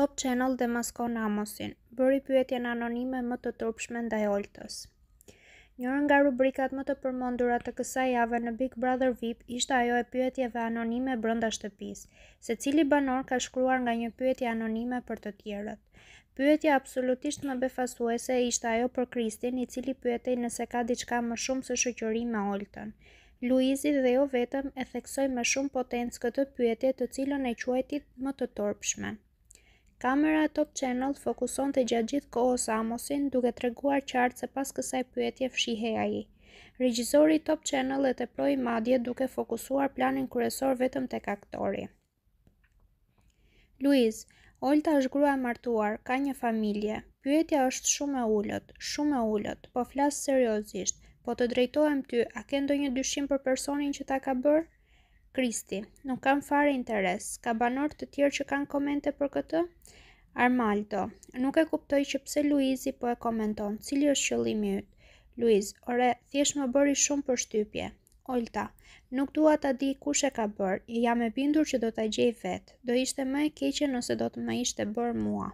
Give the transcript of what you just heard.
Top Channel dhe maskon Amosin, bëri pyetjen anonime më të turpshme ndaj oltës. Njërë nga rubrikat më të përmondurat të kësa jave në Big Brother VIP ishte ajo e pyetjeve anonime brënda shtëpis, se cili banor ka shkruar nga një pyetje anonime për të tjerët. Pyetja absolutisht më befasuese ishte ajo për Kristin, i cili pyetej nëse ka diçka më shumë se shëqëri me oltën. Luizi dhe jo vetëm e theksoj më shumë potencë këtë pyetje të cilën e quajtit më të torpshmen. Kamera Top Channel fokuson të gjatë gjithë kohës Amosin duke të reguar qartë se pas kësaj pyetje fshihe a i. Regjizori Top Channel e të proj madje duke fokusuar planin kërësor vetëm të kaktori. Luiz, Olta është grua e martuar, ka një familje. Pyetja është shumë e ullët, shumë e ullët, po flasë seriosisht, po të drejtojmë ty, a kendo një dyshim për personin që ta ka bërë? Kristi, nuk kam fare interes, ka banor të tjerë që kanë komente për këtë? Armaldo, nuk e kuptoj që pse Luizi po e komenton, cili është qëllimi yt? Luiz, ore, thjesht më bëri shumë për shtypje. Olta, nuk dua ta di kush e ka bërë, jam e bindur që do ta gjej vet. Do ishte më e keqe nëse do të më ishte bërë mua.